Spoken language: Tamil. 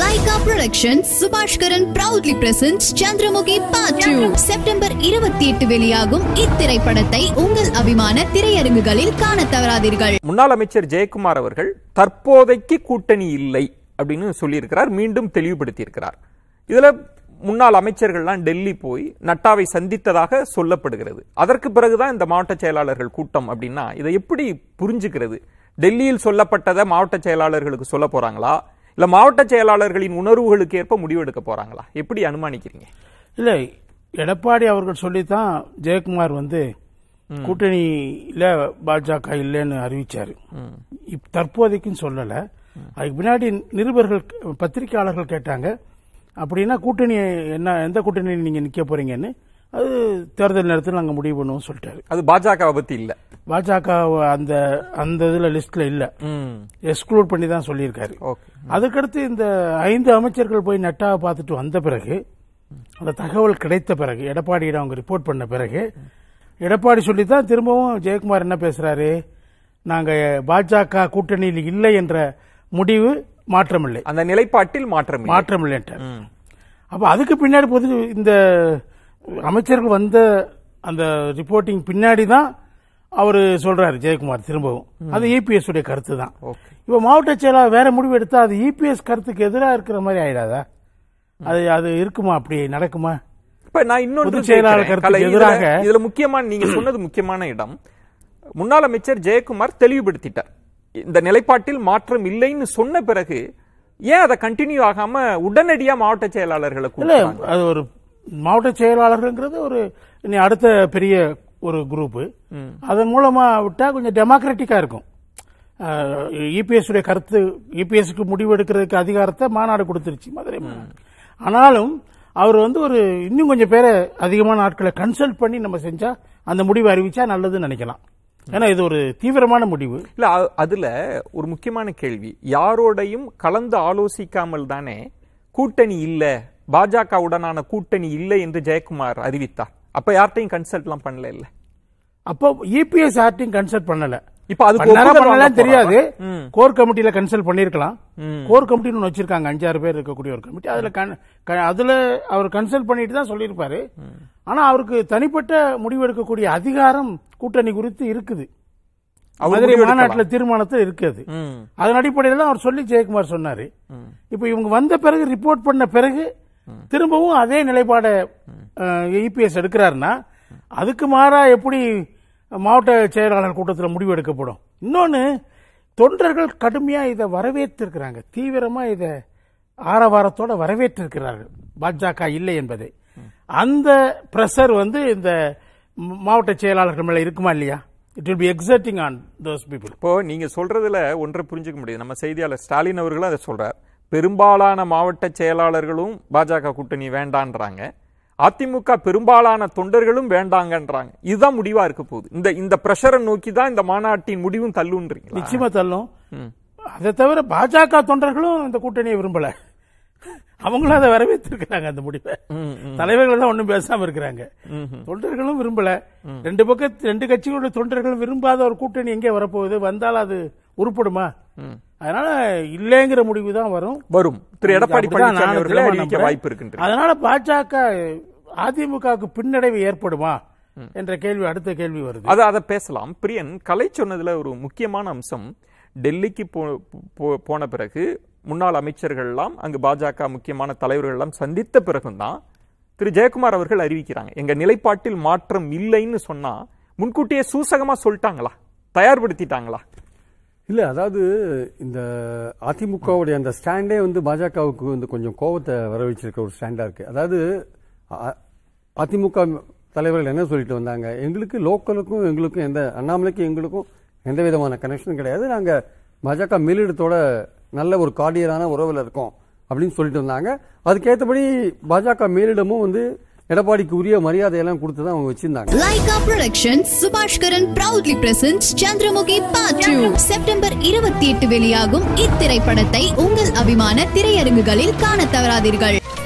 Lyca production Subaskaran proudly presents Chandramukhi பாட்டு செப்டம்பர் இருபத்தி எட்டு வெளியாகும் இத்திரைப்படத்தை உங்கள் அபிமான திரையரங்குகளில் காண தவறாதீர்கள் முன்னாள் அமைச்சர் ஜெயக்குமார் அவர்கள் தற்போதைக்கு கூட்டணி இல்லை அப்படின்னு சொல்லியிருக்கிறார் மீண்டும் தெளிவுபடுத்தியிருக்கிறார் இதுல முன்னாள் அமைச்சர்கள்லாம் டெல்லி போய் நட்டாவை சந்தித்ததாக சொல்லப்படுகிறது அதற்கு பிறகுதான் இந்த மாவட்ட செயலாளர்கள் கூட்டம் அப்படின்னா இதை எப்படி புரிஞ்சுக்கிறது டெல்லியில் சொல்லப்பட்டதை மாவட்ட செயலாளர்களுக்கு சொல்ல போறாங்களா இல்லை மாவட்ட செயலாளர்களின் உணர்வுகளுக்கு ஏற்ப முடிவெடுக்க போகிறாங்களா எப்படி அனுமானிக்கிறீங்க இல்லை எடப்பாடி அவர்கள் சொல்லித்தான் ஜெயக்குமார் வந்து கூட்டணியில பாஜக இல்லைன்னு அறிவிச்சாரு தற்போதைக்கும் சொல்லல அதுக்கு பின்னாடி நிருபர்கள் பத்திரிகையாளர்கள் கேட்டாங்க அப்படின்னா கூட்டணி என்ன எந்த கூட்டணியில் நீங்க நிக்க போறீங்கன்னு அது தேர்தல் நேரத்தில் நாங்கள் முடிவு பண்ணுவோம் சொல்லிட்டாரு அது பாஜக பத்தி இல்லை பாஜக அந்த அந்த இதுல லிஸ்ட்ல இல்ல எக்ஸ்க்ளூட் பண்ணி தான் சொல்லியிருக்காரு அதுக்கடுத்து இந்த ஐந்து அமைச்சர்கள் போய் நெட்டாக பார்த்துட்டு வந்த பிறகு அந்த தகவல் கிடைத்த பிறகு எடப்பாடியிடம் அவங்க ரிப்போர்ட் பண்ண பிறகு எடப்பாடி சொல்லி தான் திரும்பவும் ஜெயக்குமார் என்ன பேசுறாரு நாங்க பாஜக கூட்டணியில் இல்லை என்ற முடிவு மாற்றமில்லை அந்த நிலைப்பாட்டில் மாற்றம் மாற்றமில்லை அப்ப அதுக்கு பின்னாடி போது இந்த அமைச்சர்கள் வந்த அந்த ரிப்போர்ட்டிங் பின்னாடி தான் அவர் சொல்றாரு ஜெயக்குமார் திரும்பவும் அது இபிஎஸ் e உடைய கருத்து தான் இப்ப மாவட்ட செயலாளர் வேற முடிவு எடுத்தா அது இபிஎஸ் e கருத்துக்கு எதிராக இருக்கிற மாதிரி ஆயிடாதா அது அது இருக்குமா அப்படி நடக்குமா இப்ப நான் இன்னொரு செயலாளர் கருத்துக்கு எதிராக இதுல முக்கியமான நீங்க சொன்னது முக்கியமான இடம் முன்னாள் அமைச்சர் ஜெயக்குமார் தெளிவுபடுத்திட்டார் இந்த நிலைப்பாட்டில் மாற்றம் இல்லைன்னு சொன்ன பிறகு ஏன் அதை கண்டினியூ ஆகாம உடனடியா மாவட்ட செயலாளர்களுக்கு அது ஒரு மாவட்ட செயலாளர்கள்ங்கிறது ஒரு அடுத்த பெரிய ஒரு குரூப்பு அதன் மூலமா விட்டா கொஞ்சம் டெமோக்ராட்டிக்கா இருக்கும் இபிஎஸ் e கருத்து இபிஎஸ்க்கு e முடிவு எடுக்கிறதுக்கு அதிகாரத்தை மாநாடு கொடுத்துருச்சு மதுரை ஆனாலும் அவர் வந்து ஒரு இன்னும் கொஞ்சம் பேரை அதிகமான ஆட்களை கன்சல்ட் பண்ணி நம்ம செஞ்சா அந்த முடிவை அறிவிச்சா நல்லதுன்னு நினைக்கலாம் ஏன்னா இது ஒரு தீவிரமான முடிவு இல்ல அதுல ஒரு முக்கியமான கேள்வி யாரோடையும் கலந்து ஆலோசிக்காமல் தானே கூட்டணி இல்ல பாஜகவுடனான கூட்டணி இல்லை என்று ஜெயக்குமார் அறிவித்தார் அப்ப யார்ட்டையும் கன்சல்ட்லாம் பண்ணல இல்ல அப்போ இபிஎஸ் e யார்ட்டையும் கன்சல்ட் பண்ணல இப்ப அது தெரியாது கோர் கமிட்டியில கன்சல்ட் பண்ணிருக்கலாம் கோர் கமிட்டின்னு ஒன்று வச்சிருக்காங்க அஞ்சாறு பேர் இருக்கக்கூடிய ஒரு கமிட்டி அதுல அதுல அவர் கன்சல்ட் பண்ணிட்டு தான் சொல்லியிருப்பாரு ஆனா அவருக்கு தனிப்பட்ட முடிவு எடுக்கக்கூடிய அதிகாரம் கூட்டணி குறித்து இருக்குது மதுரை மாநாட்டில் தீர்மானத்தில் இருக்காது அதன் அடிப்படையில் அவர் சொல்லி ஜெயக்குமார் சொன்னாரு இப்ப இவங்க வந்த பிறகு ரிப்போர்ட் பண்ண பிறகு திரும்பவும் அதே நிலைப்பாடை இபிஎஸ் எடுக்கிறாருன்னா அதுக்கு மாறா எப்படி மாவட்ட செயலாளர் கூட்டத்தில் முடிவு எடுக்கப்படும் இன்னொன்று தொண்டர்கள் கடுமையாக இதை வரவேற்றிருக்கிறாங்க தீவிரமாக இதை ஆரவாரத்தோட வரவேற்றிருக்கிறார்கள் பாஜக இல்லை என்பதை அந்த பிரஷர் வந்து இந்த மாவட்ட செயலாளர்கள் மேலே இருக்குமா இல்லையா it will be exciting on those people இப்போ நீங்கள் சொல்றதுல ஒன்றை புரிஞ்சுக்க முடியாது நம்ம செய்தியாளர் ஸ்டாலின் அவர்களும் அதை சொல்கிறார் பெரும்பாலான மாவட்ட செயலாளர்களும் பாஜக கூட்டணி வேண்டான்றாங்க அதிமுக பெரும்பாலான தொண்டர்களும் வேண்டாங்கன்றாங்க இதுதான் முடிவா இருக்க போகுது இந்த இந்த பிரஷரை நோக்கி தான் இந்த மாநாட்டின் முடிவும் தள்ளுன்றீங்க நிச்சயமா தள்ளும் அதை தவிர பாஜக தொண்டர்களும் இந்த கூட்டணியை விரும்பல அவங்களும் அதை வரவேற்றிருக்கிறாங்க அந்த முடிவை தலைவர்கள் தான் ஒண்ணும் பேசாம இருக்கிறாங்க தொண்டர்களும் விரும்பல ரெண்டு பக்கம் ரெண்டு கட்சிகளுடைய தொண்டர்களும் விரும்பாத ஒரு கூட்டணி எங்கே வரப்போகுது வந்தால் அது உருப்படுமா அதனால இல்லைங்கிற முடிவு தான் வரும் வரும் திரு எடப்பாடி பழனிசாமி வாய்ப்பு இருக்கு அதனால பாஜக அதிமுகவுக்கு பின்னடைவு ஏற்படுமா என்ற கேள்வி அடுத்த கேள்வி வருது அதை அதை பேசலாம் பிரியன் கலை சொன்னதுல ஒரு முக்கியமான அம்சம் டெல்லிக்கு போன பிறகு முன்னாள் அமைச்சர்கள்லாம் அங்கு பாஜக முக்கியமான தலைவர்கள்லாம் சந்தித்த பிறகும் தான் திரு ஜெயக்குமார் அவர்கள் அறிவிக்கிறாங்க எங்க நிலைப்பாட்டில் மாற்றம் இல்லைன்னு சொன்னா முன்கூட்டியே சூசகமா சொல்லிட்டாங்களா தயார்படுத்திட்டாங்களா இல்லை அதாவது இந்த அதிமுகவுடைய அந்த ஸ்டாண்டே வந்து பாஜகவுக்கு வந்து கொஞ்சம் கோபத்தை வர வச்சிருக்க ஒரு ஸ்டாண்டாக இருக்குது அதாவது அதிமுக தலைவர்கள் என்ன சொல்லிட்டு வந்தாங்க எங்களுக்கு லோக்கலுக்கும் எங்களுக்கும் எந்த அண்ணாமலைக்கும் எங்களுக்கும் எந்த விதமான கனெக்ஷனும் கிடையாது நாங்கள் பாஜக மேலிடத்தோட நல்ல ஒரு கார்டியரான உறவில் இருக்கோம் அப்படின்னு சொல்லிட்டு வந்தாங்க அதுக்கேற்றபடி பாஜக மேலிடமும் வந்து எடப்பாடிக்கு உரிய மரியாதை கொடுத்து தான் அவங்க வச்சிருந்தாங்க Lyca production Subaskaran proudly presents Chandramukhi பாட்டு செப்டம்பர் இருபத்தி எட்டு வெளியாகும் இத்திரைப்படத்தை உங்கள் அபிமான திரையரங்குகளில் காண தவறாதீர்கள்